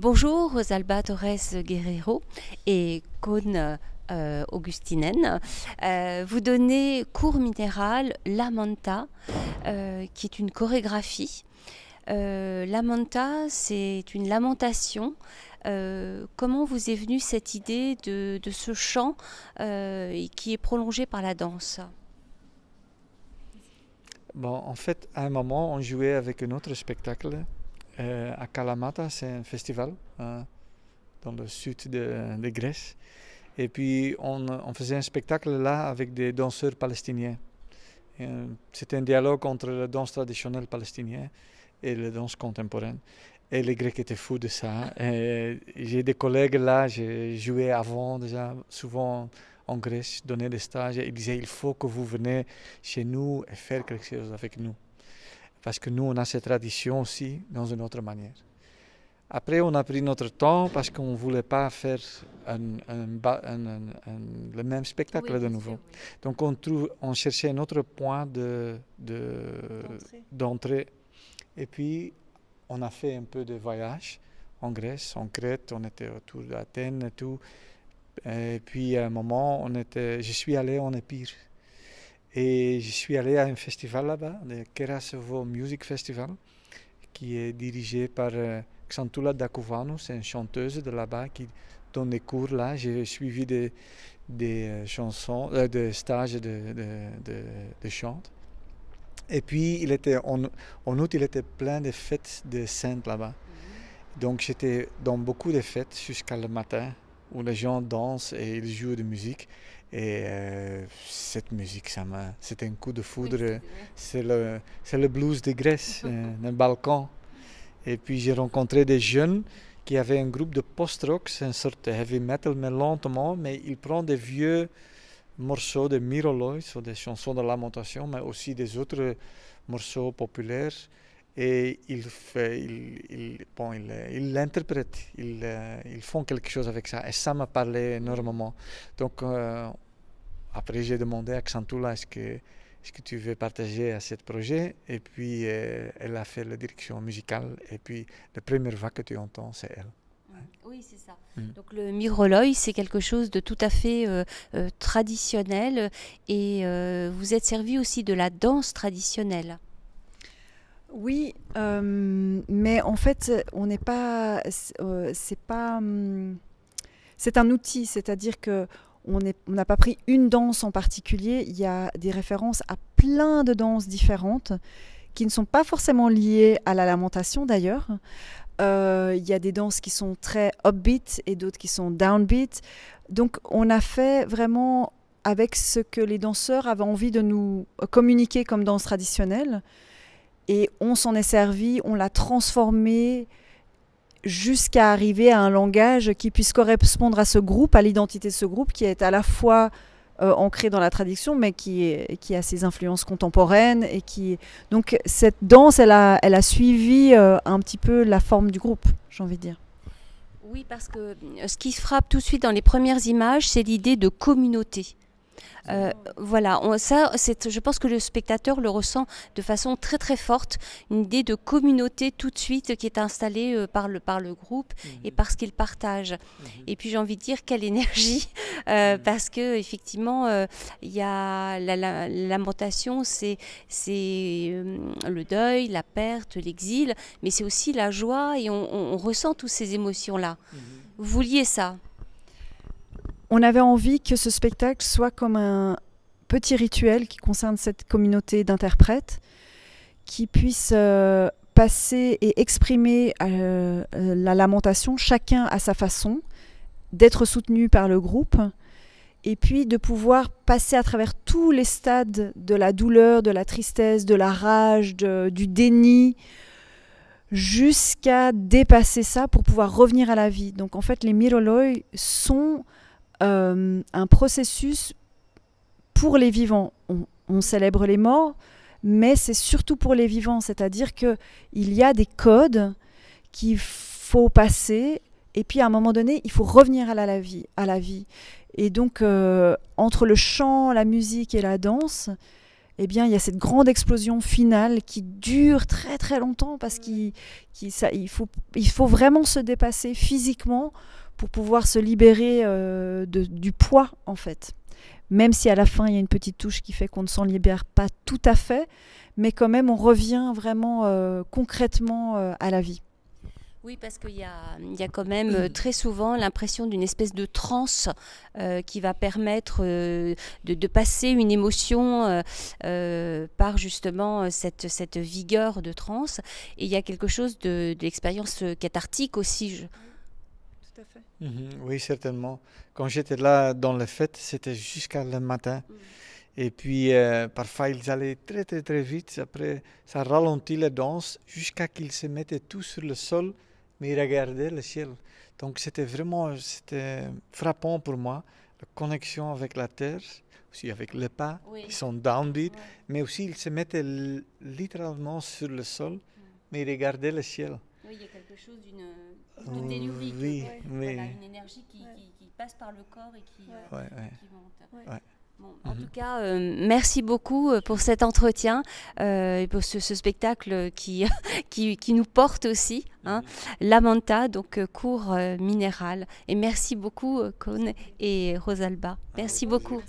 Bonjour Rosalba Torres Guerrero et Kone euh, Augustinen. Euh, vous donnez cours minéral La euh, qui est une chorégraphie. la Manta, c'est une lamentation. comment vous est venue cette idée de, ce chant qui est prolongé par la danse Bon, en fait, à un moment, on jouait avec un autre spectacle euh, à Kalamata, c'est un festival hein, dans le sud de, Grèce. Et puis on, faisait un spectacle là avec des danseurs palestiniens. C'était euh, un dialogue entre la danse traditionnelle palestinienne et la danse contemporaine. Et les Grecs étaient fous de ça. J'ai des collègues là, j'ai joué avant déjà, souvent en Grèce, donné des stages. Et ils disaient il faut que vous venez chez nous et faire quelque chose avec nous parce que nous, on a cette tradition aussi dans une autre manière. Après, on a pris notre temps parce qu'on ne voulait pas faire le même spectacle de nouveau. Donc, on, trouve, on cherchait un autre point d'entrée. Et puis, on a fait un peu de voyage en Grèce, en Crète, on était autour d'Athènes et tout. Et puis, à un moment, on était, je suis allé en Épire. Et je suis allé à un festival là-bas, le Kerasovo Music Festival, qui est dirigé par euh, Xantula c'est une chanteuse de là-bas qui donne des cours là. J'ai suivi des, euh, chansons, euh, des stages de, de, chant. Et puis, il était en, en, août, il était plein de fêtes de saintes là-bas. Mmh. Donc, j'étais dans beaucoup de fêtes jusqu'à le matin où les gens dansent et ils jouent de musique. Et euh, cette musique, ça c'est un coup de foudre. c'est le, c'est le blues de Grèce, euh, d'un balcon. Et puis j'ai rencontré des jeunes qui avaient un groupe de post-rock, c'est une sorte de heavy metal, mais lentement. Mais ils prennent des vieux morceaux de Mirolois, des chansons de lamentation, mais aussi des autres morceaux populaires et ils, fait, ils, bon, l'interprètent, ils, euh, font quelque chose avec ça. Et ça m'a parlé énormément. Donc, euh, après, j'ai demandé à Xantula est-ce que, est que tu veux partager à ce projet Et puis, euh, elle a fait la direction musicale. Et puis, la première voix que tu entends, c'est elle. Oui, c'est ça. Mm. Donc le miroloï c'est quelque chose de tout à fait traditionnel et vous êtes servi aussi de la danse traditionnelle. Oui, euh, mais en fait, on n'est pas, c'est euh, hum, un outil, c'est-à-dire que on n'a pas pris une danse en particulier. Il y a des références à plein de danses différentes qui ne sont pas forcément liées à la lamentation d'ailleurs. Euh, il y a des danses qui sont très upbeat et d'autres qui sont downbeat. Donc on a fait vraiment avec ce que les danseurs avaient envie de nous communiquer comme danse traditionnelle. Et on s'en est servi, on l'a transformé jusqu'à arriver à un langage qui puisse correspondre à ce groupe, à l'identité de ce groupe, qui est à la fois euh, ancré dans la tradition, mais qui, est, qui a ses influences contemporaines. Et qui... Donc cette danse, elle a, elle a suivi euh, un petit peu la forme du groupe, j'ai envie de dire. Oui, parce que ce qui se frappe tout de suite dans les premières images, c'est l'idée de communauté. Euh, voilà, on, ça, je pense que le spectateur le ressent de façon très très forte, une idée de communauté tout de suite qui est installée euh, par, le, par le groupe mhm. et par ce qu'il partage. Mhm. Et puis j'ai envie de dire quelle énergie, euh, mhm. parce que effectivement, il y a la, lamentation, c'est le deuil, la perte, l'exil, mais c'est aussi la joie et on, ressent toutes ces émotions-là. Vous vouliez ça on avait envie que ce spectacle soit comme un petit rituel qui concerne cette communauté d'interprètes, qui puisse euh, passer et exprimer euh, euh, la lamentation, chacun à sa façon, d'être soutenu par le groupe, et puis de pouvoir passer à travers tous les stades de la douleur, de la tristesse, de la rage, du déni, jusqu'à dépasser ça pour pouvoir revenir à la vie. Donc en fait, les miroloi sont euh, un processus pour les vivants. On, célèbre les morts, mais c'est surtout pour les vivants, c'est-à-dire qu'il y a des codes qu'il faut passer, et puis à un moment donné, il faut revenir à la, vie, à la vie. Et donc euh, entre le chant, la musique et la danse, eh bien, il y a cette grande explosion finale qui dure très très longtemps parce qu'il faut, faut vraiment se dépasser physiquement pour pouvoir se libérer euh, du poids en fait. Même si à la fin il y a une petite touche qui fait qu'on ne s'en libère pas tout à fait, mais quand même on revient vraiment euh, concrètement euh, à la vie. Oui, parce qu'il y, y a, quand même très souvent l'impression d'une espèce de transe qui va permettre de, passer une émotion par justement cette, cette vigueur de transe. Et il y a quelque chose de, l'expérience cathartique aussi. Je... Tout à fait. Mhm. oui, certainement. Quand j'étais là dans les fêtes, c'était jusqu'à le matin. Mhm. Et puis, euh, parfois, ils allaient très, très, très vite. Après, ça ralentit la danse jusqu'à qu'ils se mettaient tous sur le sol, mais ils regardaient le ciel. Donc, c'était vraiment c'était frappant pour moi, la connexion avec la terre, aussi avec les pas, qui sont downbeat, mais aussi ils se mettaient littéralement sur le sol, mhm. mais ils regardaient le ciel. Oui, il y a quelque chose d'une euh, de une énergie qui, passe par le corps et qui, euh, qui monte. en mhm. tout cas, euh, merci beaucoup pour cet entretien et pour ce, spectacle qui, qui, qui, nous porte aussi. Hein, Manta, mhm. donc cours minéral. Et merci beaucoup, Kone et Rosalba. Merci ah, beaucoup.